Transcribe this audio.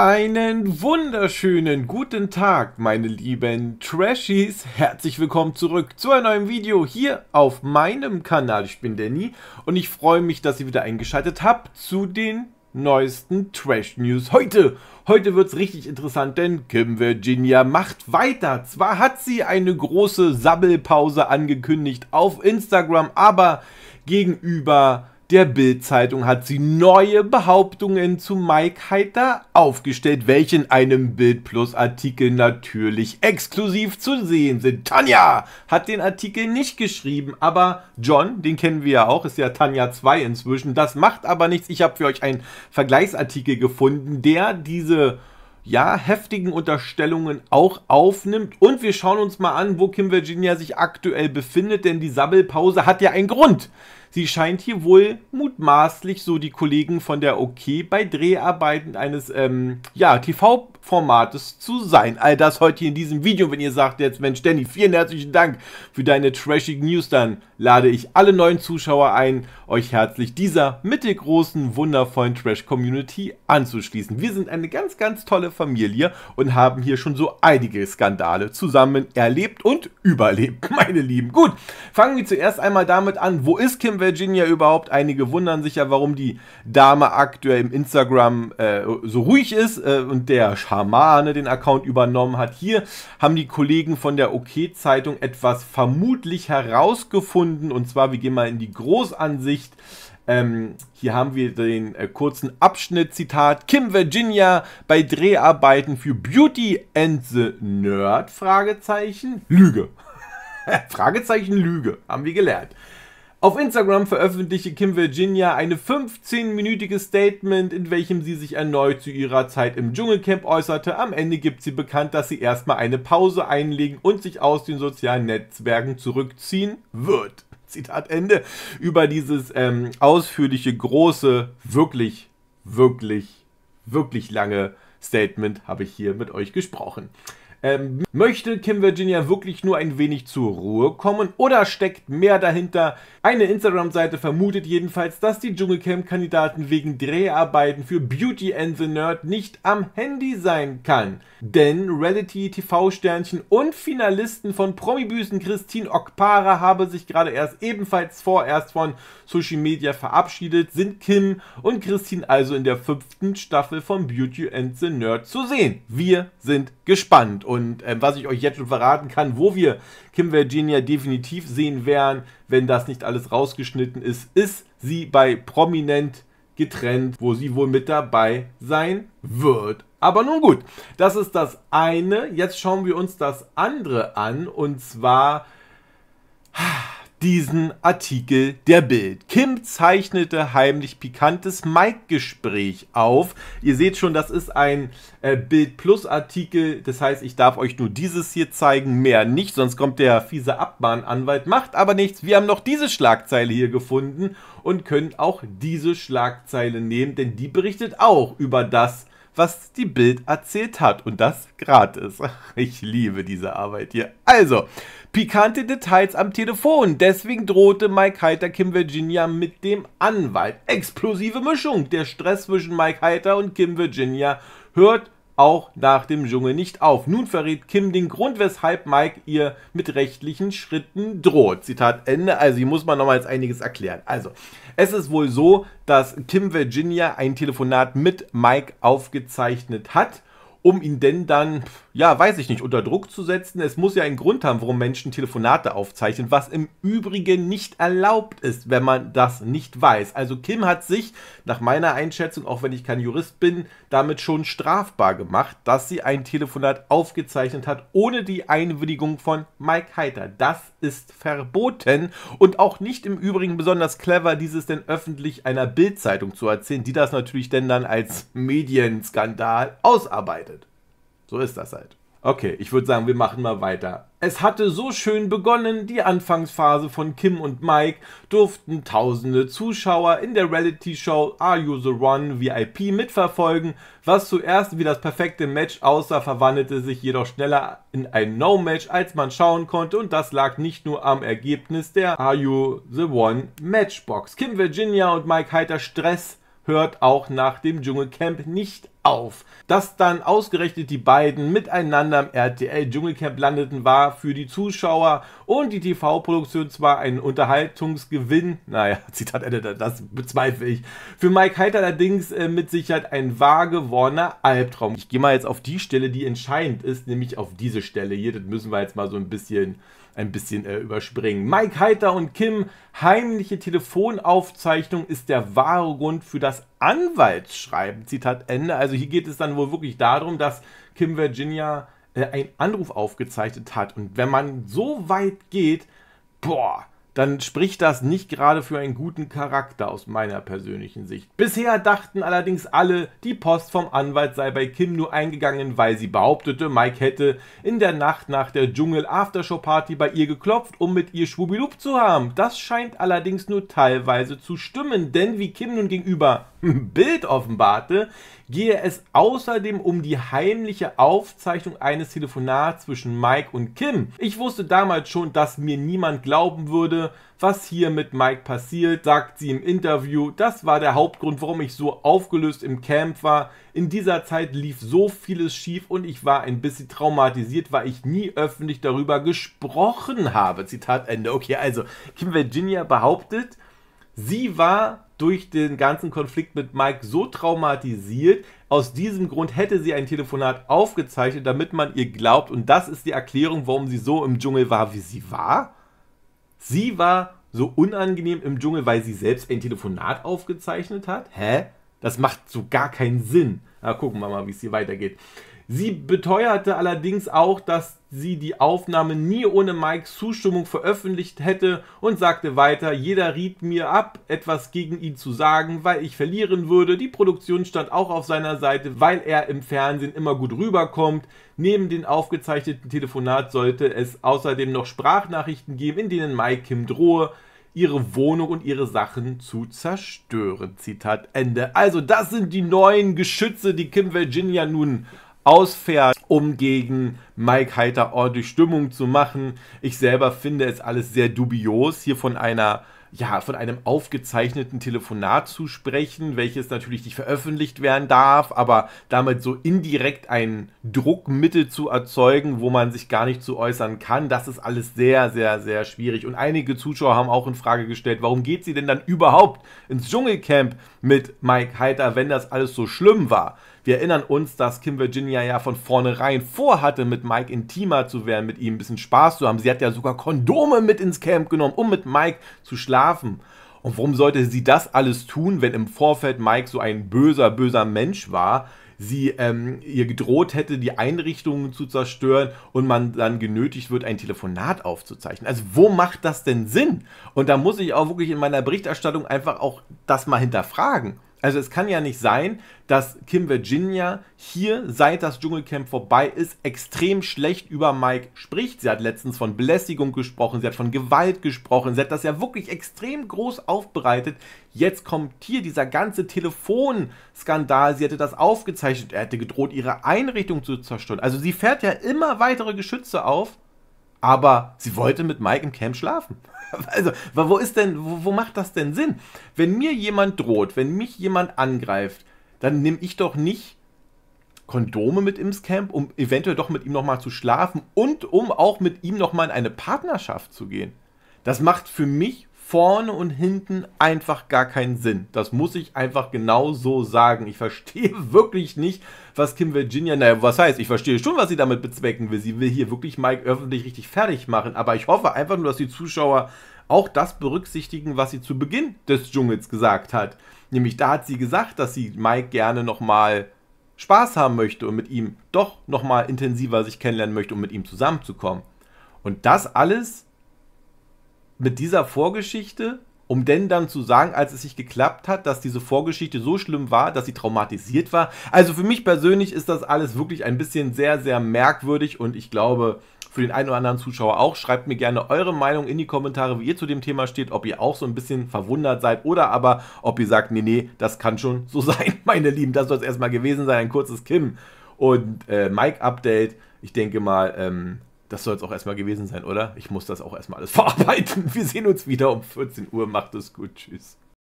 Einen wunderschönen guten Tag, meine lieben Trashies. Herzlich willkommen zurück zu einem neuen Video hier auf meinem Kanal. Ich bin Danny und ich freue mich, dass ihr wieder eingeschaltet habt zu den neuesten Trash News heute. Heute wird es richtig interessant, denn Kim Virginia macht weiter. Zwar hat sie eine große Sabbelpause angekündigt auf Instagram, aber gegenüber der Bild-Zeitung hat sie neue Behauptungen zu Mike Heiter aufgestellt, welche in einem Bild Plus Artikel natürlich exklusiv zu sehen sind. Tanja hat den Artikel nicht geschrieben, aber John, den kennen wir ja auch, ist ja Tanja 2 inzwischen. Das macht aber nichts. Ich habe für euch einen Vergleichsartikel gefunden, der diese ja, heftigen Unterstellungen auch aufnimmt. Und wir schauen uns mal an, wo Kim Virginia sich aktuell befindet, denn die Sabbelpause hat ja einen Grund. Sie scheint hier wohl mutmaßlich, so die Kollegen von der OK, bei Dreharbeiten eines ähm, ja, TV-Formates zu sein. All das heute hier in diesem Video. Wenn ihr sagt jetzt, Mensch, Danny, vielen herzlichen Dank für deine trashigen News, dann lade ich alle neuen Zuschauer ein, euch herzlich dieser mittelgroßen, wundervollen Trash-Community anzuschließen. Wir sind eine ganz, ganz tolle Familie und haben hier schon so einige Skandale zusammen erlebt und überlebt, meine Lieben. Gut, fangen wir zuerst einmal damit an, wo ist Kim Virginia überhaupt. Einige wundern sich ja, warum die Dame aktuell im Instagram äh, so ruhig ist äh, und der Schamane den Account übernommen hat. Hier haben die Kollegen von der OK-Zeitung OK etwas vermutlich herausgefunden. Und zwar, wir gehen mal in die Großansicht. Ähm, hier haben wir den äh, kurzen Abschnitt, Zitat, Kim Virginia bei Dreharbeiten für Beauty and the Nerd, Fragezeichen, Lüge. Fragezeichen Lüge, haben wir gelernt. Auf Instagram veröffentlichte Kim Virginia eine 15-minütige Statement, in welchem sie sich erneut zu ihrer Zeit im Dschungelcamp äußerte. Am Ende gibt sie bekannt, dass sie erstmal eine Pause einlegen und sich aus den sozialen Netzwerken zurückziehen wird. Zitat Ende. Über dieses ähm, ausführliche, große, wirklich, wirklich, wirklich lange Statement habe ich hier mit euch gesprochen. Ähm, möchte Kim Virginia wirklich nur ein wenig zur Ruhe kommen oder steckt mehr dahinter? Eine Instagram-Seite vermutet jedenfalls, dass die Dschungelcamp-Kandidaten wegen Dreharbeiten für Beauty and the Nerd nicht am Handy sein kann. Denn Reality-TV-Sternchen und Finalisten von Promibüßen Christine Okpara habe sich gerade erst ebenfalls vorerst von Social Media verabschiedet, sind Kim und Christine also in der fünften Staffel von Beauty and the Nerd zu sehen. Wir sind gespannt. Und ähm, was ich euch jetzt schon verraten kann, wo wir Kim Virginia definitiv sehen werden, wenn das nicht alles rausgeschnitten ist, ist sie bei Prominent getrennt, wo sie wohl mit dabei sein wird. Aber nun gut, das ist das eine. Jetzt schauen wir uns das andere an. Und zwar diesen Artikel der Bild. Kim zeichnete heimlich pikantes Mike-Gespräch auf. Ihr seht schon, das ist ein äh, Bild Plus-Artikel. Das heißt, ich darf euch nur dieses hier zeigen, mehr nicht, sonst kommt der fiese Abmahnanwalt. Macht aber nichts. Wir haben noch diese Schlagzeile hier gefunden und können auch diese Schlagzeile nehmen, denn die berichtet auch über das, was die Bild erzählt hat. Und das gratis. Ich liebe diese Arbeit hier. Also, pikante Details am Telefon. Deswegen drohte Mike Heiter Kim Virginia mit dem Anwalt. Explosive Mischung. Der Stress zwischen Mike Heiter und Kim Virginia hört auch nach dem Dschungel nicht auf. Nun verrät Kim den Grund, weshalb Mike ihr mit rechtlichen Schritten droht. Zitat Ende. Also hier muss man nochmals einiges erklären. Also, es ist wohl so, dass Kim Virginia ein Telefonat mit Mike aufgezeichnet hat um ihn denn dann, ja, weiß ich nicht, unter Druck zu setzen. Es muss ja einen Grund haben, warum Menschen Telefonate aufzeichnen, was im Übrigen nicht erlaubt ist, wenn man das nicht weiß. Also Kim hat sich, nach meiner Einschätzung, auch wenn ich kein Jurist bin, damit schon strafbar gemacht, dass sie ein Telefonat aufgezeichnet hat, ohne die Einwilligung von Mike Heiter. Das ist verboten und auch nicht im Übrigen besonders clever, dieses denn öffentlich einer Bildzeitung zu erzählen, die das natürlich denn dann als Medienskandal ausarbeitet. So ist das halt. Okay, ich würde sagen, wir machen mal weiter. Es hatte so schön begonnen, die Anfangsphase von Kim und Mike durften tausende Zuschauer in der Reality-Show Are You The One VIP mitverfolgen. Was zuerst wie das perfekte Match aussah, verwandelte sich jedoch schneller in ein No-Match, als man schauen konnte und das lag nicht nur am Ergebnis der Are You The One Matchbox. Kim Virginia und Mike Heiter Stress hört auch nach dem Dschungelcamp nicht auf. Dass dann ausgerechnet die beiden miteinander im RTL Dschungelcamp landeten, war für die Zuschauer und die TV-Produktion zwar ein Unterhaltungsgewinn, naja, Zitat Editor, das bezweifle ich. Für Mike Heiter allerdings äh, mit Sicherheit ein wahr gewordener Albtraum. Ich gehe mal jetzt auf die Stelle, die entscheidend ist, nämlich auf diese Stelle hier. Das müssen wir jetzt mal so ein bisschen ein bisschen äh, überspringen. Mike Heiter und Kim, heimliche Telefonaufzeichnung ist der wahre Grund für das Anwaltsschreiben, Zitat Ende. Also hier geht es dann wohl wirklich darum, dass Kim Virginia äh, einen Anruf aufgezeichnet hat. Und wenn man so weit geht, boah, dann spricht das nicht gerade für einen guten Charakter aus meiner persönlichen Sicht. Bisher dachten allerdings alle, die Post vom Anwalt sei bei Kim nur eingegangen, weil sie behauptete, Mike hätte in der Nacht nach der Dschungel-Aftershow-Party bei ihr geklopft, um mit ihr Schwubilub zu haben. Das scheint allerdings nur teilweise zu stimmen, denn wie Kim nun gegenüber Bild offenbarte, gehe es außerdem um die heimliche Aufzeichnung eines Telefonats zwischen Mike und Kim. Ich wusste damals schon, dass mir niemand glauben würde, was hier mit Mike passiert, sagt sie im Interview. Das war der Hauptgrund, warum ich so aufgelöst im Camp war. In dieser Zeit lief so vieles schief und ich war ein bisschen traumatisiert, weil ich nie öffentlich darüber gesprochen habe. Zitat Ende. Okay, also Kim Virginia behauptet, Sie war durch den ganzen Konflikt mit Mike so traumatisiert. Aus diesem Grund hätte sie ein Telefonat aufgezeichnet, damit man ihr glaubt. Und das ist die Erklärung, warum sie so im Dschungel war, wie sie war. Sie war so unangenehm im Dschungel, weil sie selbst ein Telefonat aufgezeichnet hat. Hä? Das macht so gar keinen Sinn. Na, gucken wir mal, wie es hier weitergeht. Sie beteuerte allerdings auch, dass sie die Aufnahme nie ohne Mikes Zustimmung veröffentlicht hätte und sagte weiter, jeder riet mir ab, etwas gegen ihn zu sagen, weil ich verlieren würde. Die Produktion stand auch auf seiner Seite, weil er im Fernsehen immer gut rüberkommt. Neben dem aufgezeichneten Telefonat sollte es außerdem noch Sprachnachrichten geben, in denen Mike Kim drohe, ihre Wohnung und ihre Sachen zu zerstören. Zitat Ende. Also das sind die neuen Geschütze, die Kim Virginia nun ausfährt, um gegen Mike Heiter ordentlich Stimmung zu machen. Ich selber finde es alles sehr dubios, hier von einer ja, von einem aufgezeichneten Telefonat zu sprechen, welches natürlich nicht veröffentlicht werden darf, aber damit so indirekt ein Druckmittel zu erzeugen, wo man sich gar nicht zu äußern kann, das ist alles sehr, sehr, sehr schwierig. Und einige Zuschauer haben auch in Frage gestellt, warum geht sie denn dann überhaupt ins Dschungelcamp mit Mike Heiter, wenn das alles so schlimm war? Wir erinnern uns, dass Kim Virginia ja von vornherein vorhatte, mit Mike intimer zu werden, mit ihm ein bisschen Spaß zu haben. Sie hat ja sogar Kondome mit ins Camp genommen, um mit Mike zu schlafen. Und warum sollte sie das alles tun, wenn im Vorfeld Mike so ein böser, böser Mensch war? sie ähm, ihr gedroht hätte, die Einrichtungen zu zerstören und man dann genötigt wird, ein Telefonat aufzuzeichnen. Also wo macht das denn Sinn? Und da muss ich auch wirklich in meiner Berichterstattung einfach auch das mal hinterfragen. Also es kann ja nicht sein, dass Kim Virginia hier, seit das Dschungelcamp vorbei ist, extrem schlecht über Mike spricht. Sie hat letztens von Belästigung gesprochen, sie hat von Gewalt gesprochen, sie hat das ja wirklich extrem groß aufbereitet. Jetzt kommt hier dieser ganze Telefonskandal, sie hätte das aufgezeichnet, er hätte gedroht, ihre Einrichtung zu zerstören. Also sie fährt ja immer weitere Geschütze auf aber sie wollte mit Mike im Camp schlafen. Also, wo ist denn, wo, wo macht das denn Sinn? Wenn mir jemand droht, wenn mich jemand angreift, dann nehme ich doch nicht Kondome mit ins Camp, um eventuell doch mit ihm nochmal zu schlafen und um auch mit ihm nochmal in eine Partnerschaft zu gehen. Das macht für mich vorne und hinten einfach gar keinen Sinn. Das muss ich einfach genau so sagen. Ich verstehe wirklich nicht, was Kim Virginia, naja, was heißt, ich verstehe schon, was sie damit bezwecken will. Sie will hier wirklich Mike öffentlich richtig fertig machen, aber ich hoffe einfach nur, dass die Zuschauer auch das berücksichtigen, was sie zu Beginn des Dschungels gesagt hat. Nämlich da hat sie gesagt, dass sie Mike gerne nochmal Spaß haben möchte und mit ihm doch nochmal intensiver sich kennenlernen möchte, um mit ihm zusammenzukommen. Und das alles mit dieser Vorgeschichte, um denn dann zu sagen, als es sich geklappt hat, dass diese Vorgeschichte so schlimm war, dass sie traumatisiert war. Also für mich persönlich ist das alles wirklich ein bisschen sehr, sehr merkwürdig und ich glaube, für den einen oder anderen Zuschauer auch. Schreibt mir gerne eure Meinung in die Kommentare, wie ihr zu dem Thema steht, ob ihr auch so ein bisschen verwundert seid oder aber ob ihr sagt, nee, nee, das kann schon so sein, meine Lieben. Das soll es erstmal gewesen sein, ein kurzes Kim und äh, Mike-Update. Ich denke mal, ähm, das soll es auch erstmal gewesen sein, oder? Ich muss das auch erstmal alles verarbeiten. Wir sehen uns wieder um 14 Uhr. Macht es gut. Tschüss.